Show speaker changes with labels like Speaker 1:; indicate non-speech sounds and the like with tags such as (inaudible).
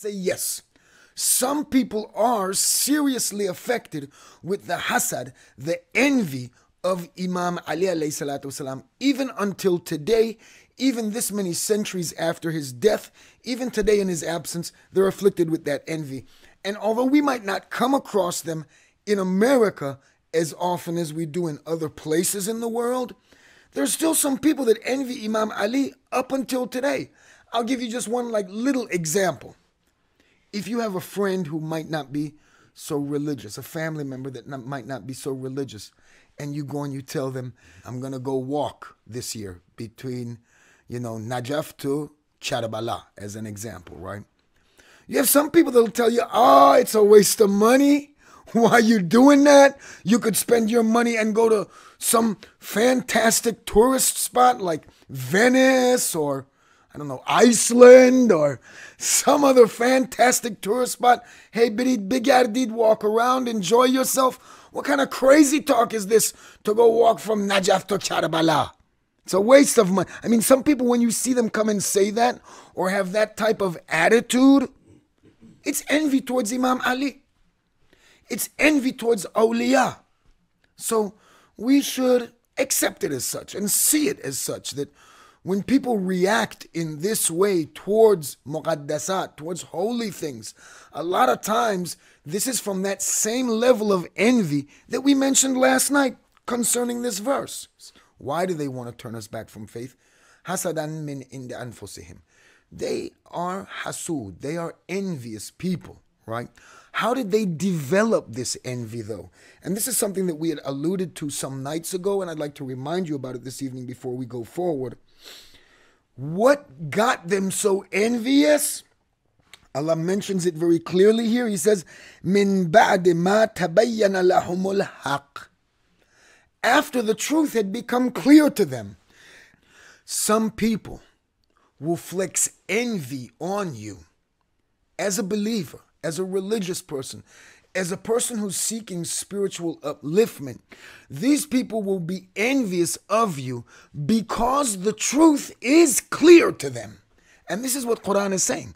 Speaker 1: say yes. Some people are seriously affected with the hasad, the envy of Imam Ali alayhi salatu wasalam. Even until today, even this many centuries after his death, even today in his absence, they're afflicted with that envy. And although we might not come across them in America as often as we do in other places in the world, there's still some people that envy Imam Ali up until today. I'll give you just one like little example if you have a friend who might not be so religious, a family member that not, might not be so religious, and you go and you tell them, I'm going to go walk this year between, you know, Najaf to Charabala, as an example, right? You have some people that'll tell you, oh, it's a waste of money. (laughs) Why are you doing that? You could spend your money and go to some fantastic tourist spot like Venice or I don't know, Iceland or some other fantastic tourist spot. Hey, big ardid, walk around, enjoy yourself. What kind of crazy talk is this to go walk from Najaf to Karbala? It's a waste of money. I mean, some people, when you see them come and say that or have that type of attitude, it's envy towards Imam Ali. It's envy towards Awliya. So we should accept it as such and see it as such that when people react in this way towards muqaddasat, towards holy things, a lot of times this is from that same level of envy that we mentioned last night concerning this verse. Why do they want to turn us back from faith? Hasadan min inda anfusihim. They are hasud. They are envious people, right? How did they develop this envy, though? And this is something that we had alluded to some nights ago, and I'd like to remind you about it this evening before we go forward. What got them so envious? Allah mentions it very clearly here. He says, "Min ba'di ma After the truth had become clear to them, some people will flex envy on you as a believer as a religious person, as a person who's seeking spiritual upliftment, these people will be envious of you because the truth is clear to them. And this is what Quran is saying.